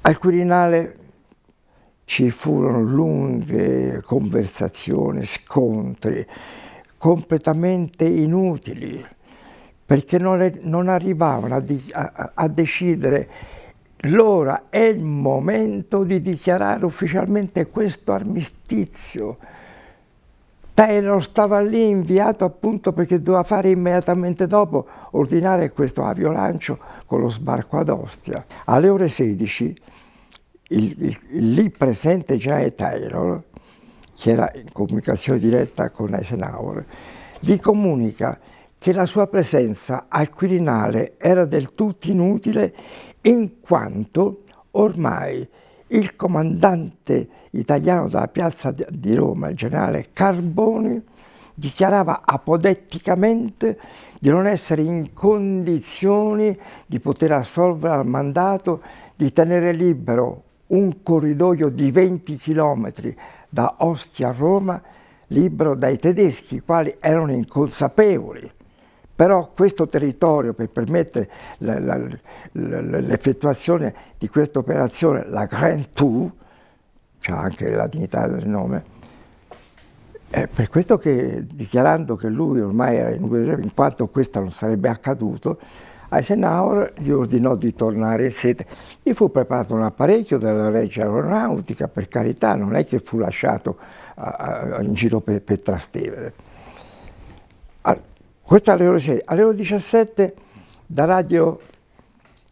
Al Quirinale ci furono lunghe conversazioni, scontri completamente inutili, perché non, non arrivavano a, a, a decidere l'ora e il momento di dichiarare ufficialmente questo armistizio. Taylor stava lì inviato appunto perché doveva fare immediatamente dopo ordinare questo aviolancio con lo sbarco ad Ostia. Alle ore 16 il, il, il lì presente generale Taylor, che era in comunicazione diretta con Eisenhower, gli comunica che la sua presenza al Quirinale era del tutto inutile in quanto ormai il comandante italiano della piazza di Roma, il generale Carboni, dichiarava apodetticamente di non essere in condizioni di poter assolvere al mandato di tenere libero un corridoio di 20 chilometri da Ostia a Roma libero dai tedeschi, i quali erano inconsapevoli però questo territorio per permettere l'effettuazione di questa operazione, la Grand Tour, c'è anche la dignità del nome, è per questo che dichiarando che lui ormai era in Uguese, in quanto questo non sarebbe accaduto, Eisenhower gli ordinò di tornare in sede. Gli fu preparato un apparecchio della legge Aeronautica, per carità, non è che fu lasciato a, a, in giro per, per Trastevere. Questo alle ore 16. Alle ore 17 da radio,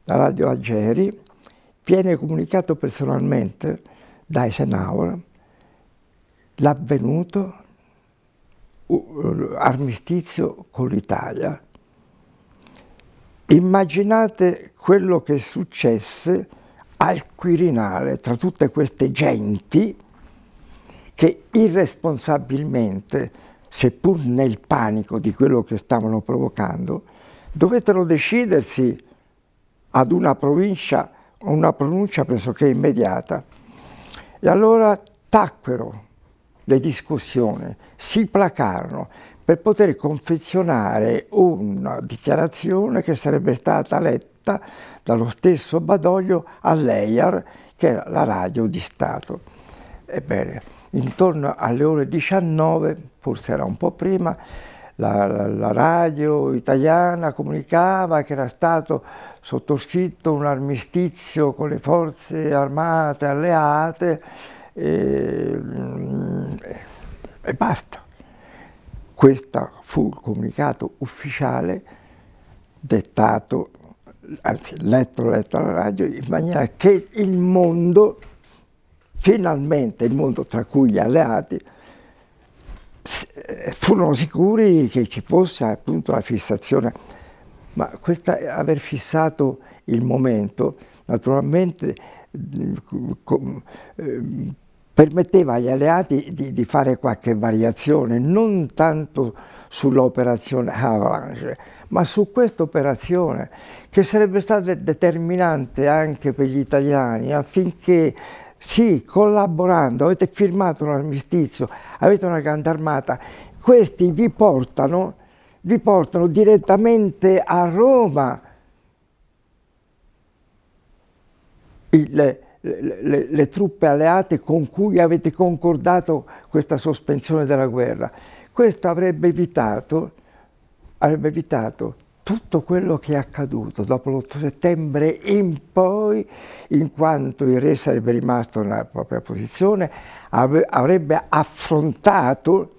da radio Algeri viene comunicato personalmente da Eisenhower l'avvenuto armistizio con l'Italia. Immaginate quello che successe al Quirinale tra tutte queste genti che irresponsabilmente seppur nel panico di quello che stavano provocando, dovettero decidersi ad una provincia, una pronuncia pressoché immediata. E allora tacquero le discussioni, si placarono per poter confezionare una dichiarazione che sarebbe stata letta dallo stesso Badoglio all'EIAR, che era la radio di Stato. Ebbene, intorno alle ore 19, forse era un po' prima, la, la, la radio italiana comunicava che era stato sottoscritto un armistizio con le forze armate alleate e, mm, e basta. Questo fu il comunicato ufficiale dettato, anzi letto, letto alla radio, in maniera che il mondo finalmente il mondo, tra cui gli alleati, eh, furono sicuri che ci fosse appunto la fissazione, ma questa, aver fissato il momento naturalmente mm, eh, permetteva agli alleati di, di fare qualche variazione, non tanto sull'operazione Avalanche, ma su questa operazione, che sarebbe stata determinante anche per gli italiani affinché sì, collaborando, avete firmato un armistizio, avete una grande armata, questi vi portano, vi portano direttamente a Roma Il, le, le, le truppe alleate con cui avete concordato questa sospensione della guerra. Questo avrebbe evitato, avrebbe evitato tutto quello che è accaduto dopo l'8 settembre in poi, in quanto il re sarebbe rimasto nella propria posizione, avrebbe affrontato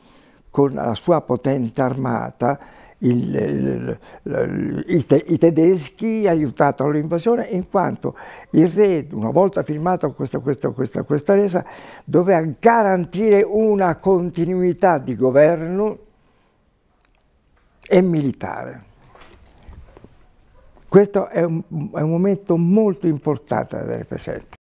con la sua potente armata il, il, il, i, te, i, tedeschi aiutato all'invasione in quanto il re, una volta firmata questa, questa, questa, questa resa, doveva garantire una continuità di governo e militare. Questo è un, è un momento molto importante da tenere presente.